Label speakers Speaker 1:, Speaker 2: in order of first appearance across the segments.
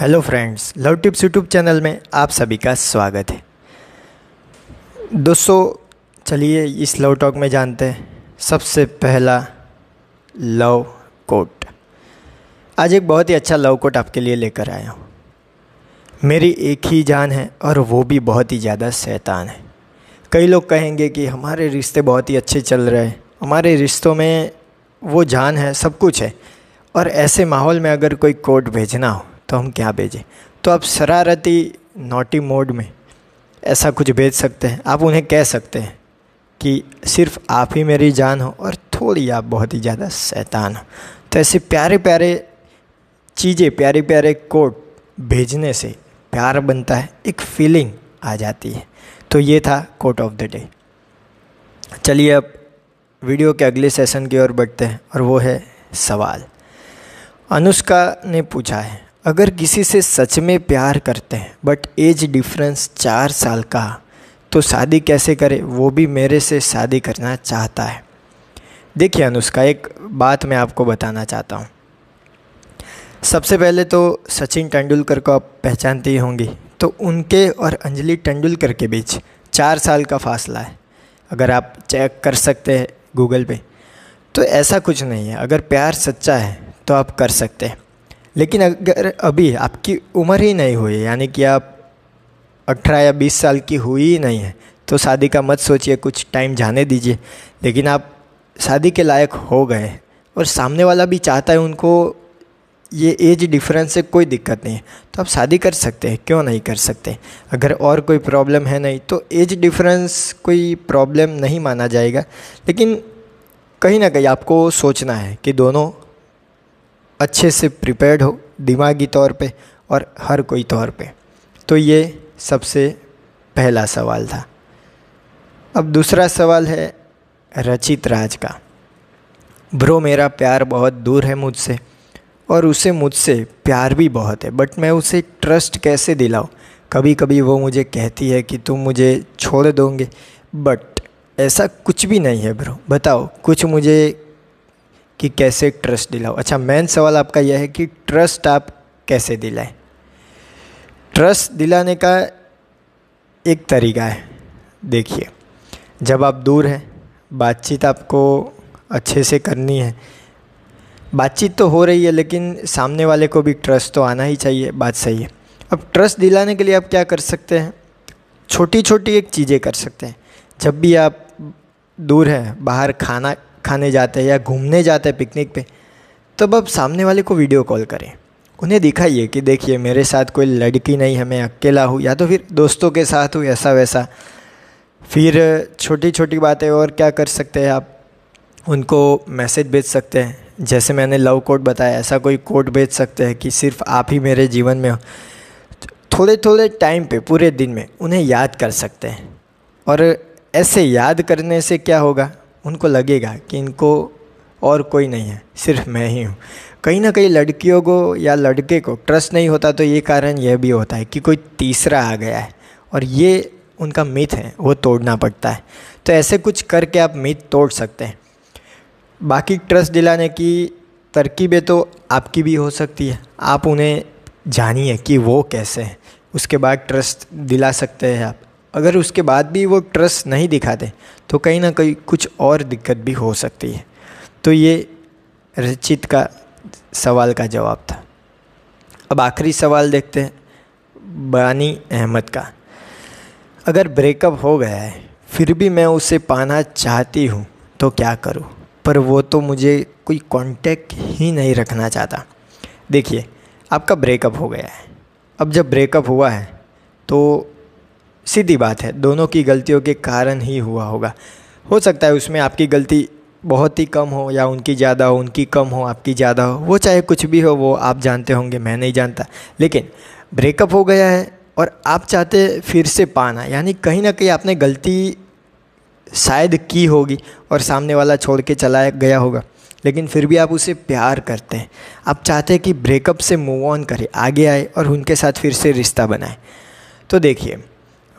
Speaker 1: hello friends love tips YouTube channel में आप सभी का स्वागत है दोस्तों चलिए इस लव टॉक में जानते हैं सबसे पहला लव कोट आज एक बहुत ही अच्छा लव कोट आपके लिए लेकर आया हूँ मेरी एक ही जान है और वो भी बहुत ही ज़्यादा शैतान है कई लोग कहेंगे कि हमारे रिश्ते बहुत ही अच्छे चल रहे हैं हमारे रिश्तों में वो जान है सब कुछ है और ऐसे माहौल में अगर कोई कोट भेजना हो तो हम क्या भेजें तो आप शरारती नोटी मोड में ऐसा कुछ भेज सकते हैं आप उन्हें कह सकते हैं कि सिर्फ आप ही मेरी जान हो और थोड़ी आप बहुत ही ज़्यादा शैतान हो तो ऐसे प्यारे प्यारे चीज़ें प्यारे प्यारे कोट भेजने से प्यार बनता है एक फीलिंग आ जाती है तो ये था कोट ऑफ द डे चलिए अब वीडियो के अगले सेशन की ओर बढ़ते हैं और वो है सवाल अनुष्का ने पूछा है अगर किसी से सच में प्यार करते हैं बट एज डिफरेंस चार साल का तो शादी कैसे करे वो भी मेरे से शादी करना चाहता है देखिए अनुष्का एक बात मैं आपको बताना चाहता हूँ सबसे पहले तो सचिन तेंदुलकर को आप पहचानती ही होंगी तो उनके और अंजलि तेंदुलकर के बीच चार साल का फासला है अगर आप चेक कर सकते हैं गूगल पे तो ऐसा कुछ नहीं है अगर प्यार सच्चा है तो आप कर सकते हैं लेकिन अगर अभी आपकी उम्र ही नहीं हुई यानी कि आप अठारह या बीस साल की हुई ही नहीं है तो शादी का मत सोचिए कुछ टाइम जाने दीजिए लेकिन आप शादी के लायक हो गए और सामने वाला भी चाहता है उनको ये एज डिफरेंस से कोई दिक्कत नहीं है तो आप शादी कर सकते हैं क्यों नहीं कर सकते अगर और कोई प्रॉब्लम है नहीं तो एज डिफरेंस कोई प्रॉब्लम नहीं माना जाएगा लेकिन कहीं ना कहीं आपको सोचना है कि दोनों अच्छे से प्रिपेयर्ड हो दिमागी तौर पे और हर कोई तौर पे तो ये सबसे पहला सवाल था अब दूसरा सवाल है रचित राज का ब्रो मेरा प्यार बहुत दूर है मुझसे और उसे मुझसे प्यार भी बहुत है बट मैं उसे ट्रस्ट कैसे दिलाऊँ कभी कभी वो मुझे कहती है कि तुम मुझे छोड़ दोगे बट ऐसा कुछ भी नहीं है ब्रो बताओ कुछ मुझे कि कैसे ट्रस्ट दिलाओ अच्छा मेन सवाल आपका यह है कि ट्रस्ट आप कैसे दिलाएं ट्रस्ट दिलाने का एक तरीका है देखिए जब आप दूर हैं बातचीत आपको अच्छे से करनी है बातचीत तो हो रही है लेकिन सामने वाले को भी ट्रस्ट तो आना ही चाहिए बात सही है अब ट्रस्ट दिलाने के लिए आप क्या कर सकते हैं छोटी छोटी एक चीज़ें कर सकते हैं जब भी आप दूर हैं बाहर खाना खाने जाते हैं या घूमने जाते हैं पिकनिक पे तब आप सामने वाले को वीडियो कॉल करें उन्हें दिखाइए कि देखिए मेरे साथ कोई लड़की नहीं है मैं अकेला हूँ या तो फिर दोस्तों के साथ हूँ ऐसा वैसा फिर छोटी छोटी बातें और क्या कर सकते हैं आप उनको मैसेज भेज सकते हैं जैसे मैंने लव कोड बताया ऐसा कोई कोड भेज सकते हैं कि सिर्फ आप ही मेरे जीवन में हो थोड़े थोड़े टाइम पे पूरे दिन में उन्हें याद कर सकते हैं और ऐसे याद करने से क्या होगा उनको लगेगा कि इनको और कोई नहीं है सिर्फ मैं ही हूँ कहीं ना कहीं लड़कियों को या लड़के को ट्रस्ट नहीं होता तो ये कारण यह भी होता है कि कोई तीसरा आ गया है और ये उनका मिथ है वो तोड़ना पड़ता है तो ऐसे कुछ करके आप मिथ तोड़ सकते हैं बाकी ट्रस्ट दिलाने की तरकीबें तो आपकी भी हो सकती है आप उन्हें जानिए कि वो कैसे हैं उसके बाद ट्रस्ट दिला सकते हैं आप अगर उसके बाद भी वो ट्रस्ट नहीं दिखाते तो कहीं ना कहीं कुछ और दिक्कत भी हो सकती है तो ये रचित का सवाल का जवाब था अब आखिरी सवाल देखते हैं बानी अहमद का अगर ब्रेकअप हो गया है फिर भी मैं उसे पाना चाहती हूँ तो क्या करूँ पर वो तो मुझे कोई कांटेक्ट ही नहीं रखना चाहता देखिए आपका ब्रेकअप हो गया है अब जब ब्रेकअप हुआ है तो सीधी बात है दोनों की गलतियों के कारण ही हुआ होगा हो सकता है उसमें आपकी गलती बहुत ही कम हो या उनकी ज़्यादा हो उनकी कम हो आपकी ज़्यादा हो वो चाहे कुछ भी हो वो आप जानते होंगे मैं नहीं जानता लेकिन ब्रेकअप हो गया है और आप चाहते फिर से पाना यानी कहीं ना कहीं आपने गलती शायद की होगी और सामने वाला छोड़ के चला गया होगा लेकिन फिर भी आप उसे प्यार करते हैं आप चाहते हैं कि ब्रेकअप से मूव ऑन करें आगे आए और उनके साथ फिर से रिश्ता बनाए तो देखिए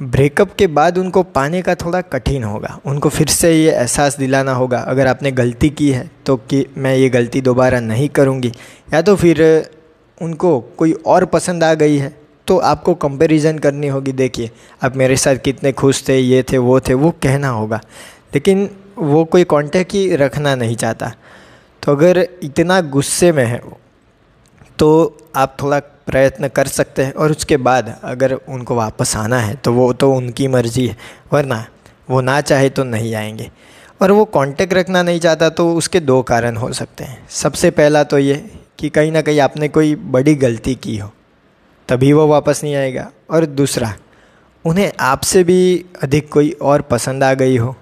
Speaker 1: ब्रेकअप के बाद उनको पाने का थोड़ा कठिन होगा उनको फिर से ये एहसास दिलाना होगा अगर आपने गलती की है तो कि मैं ये गलती दोबारा नहीं करूँगी या तो फिर उनको कोई और पसंद आ गई है तो आपको कंपैरिजन करनी होगी देखिए आप मेरे साथ कितने खुश थे ये थे वो थे वो कहना होगा लेकिन वो कोई कांटेक्ट ही रखना नहीं चाहता तो अगर इतना गुस्से में है वो तो आप थोड़ा प्रयत्न कर सकते हैं और उसके बाद अगर उनको वापस आना है तो वो तो उनकी मर्ज़ी है वरना वो ना चाहे तो नहीं आएंगे और वो कांटेक्ट रखना नहीं चाहता तो उसके दो कारण हो सकते हैं सबसे पहला तो ये कि कहीं ना कहीं आपने कोई बड़ी गलती की हो तभी वो वापस नहीं आएगा और दूसरा उन्हें आपसे भी अधिक कोई और पसंद आ गई हो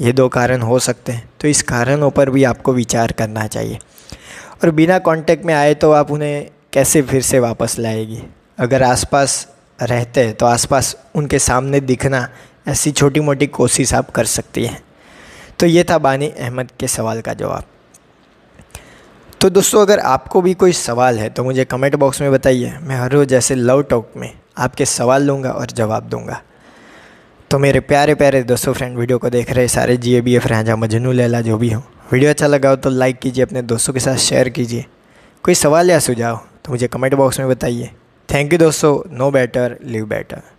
Speaker 1: ये दो कारण हो सकते हैं तो इस कारणों पर भी आपको विचार करना चाहिए और बिना कांटेक्ट में आए तो आप उन्हें कैसे फिर से वापस लाएगी अगर आसपास रहते हैं तो आसपास उनके सामने दिखना ऐसी छोटी मोटी कोशिश आप कर सकती हैं तो ये था बानी अहमद के सवाल का जवाब तो दोस्तों अगर आपको भी कोई सवाल है तो मुझे कमेंट बॉक्स में बताइए मैं हर रोज़ ऐसे लव टॉक में आपके सवाल लूँगा और जवाब दूँगा तो मेरे प्यारे प्यारे दोस्तों फ्रेंड वीडियो को देख रहे सारे ए बी एफ राजा मजनू लैला जो भी हो वीडियो अच्छा लगा हो तो लाइक कीजिए अपने दोस्तों के साथ शेयर कीजिए कोई सवाल या सुझाव तो मुझे कमेंट बॉक्स में बताइए थैंक यू दोस्तों नो बेटर लिव बेटर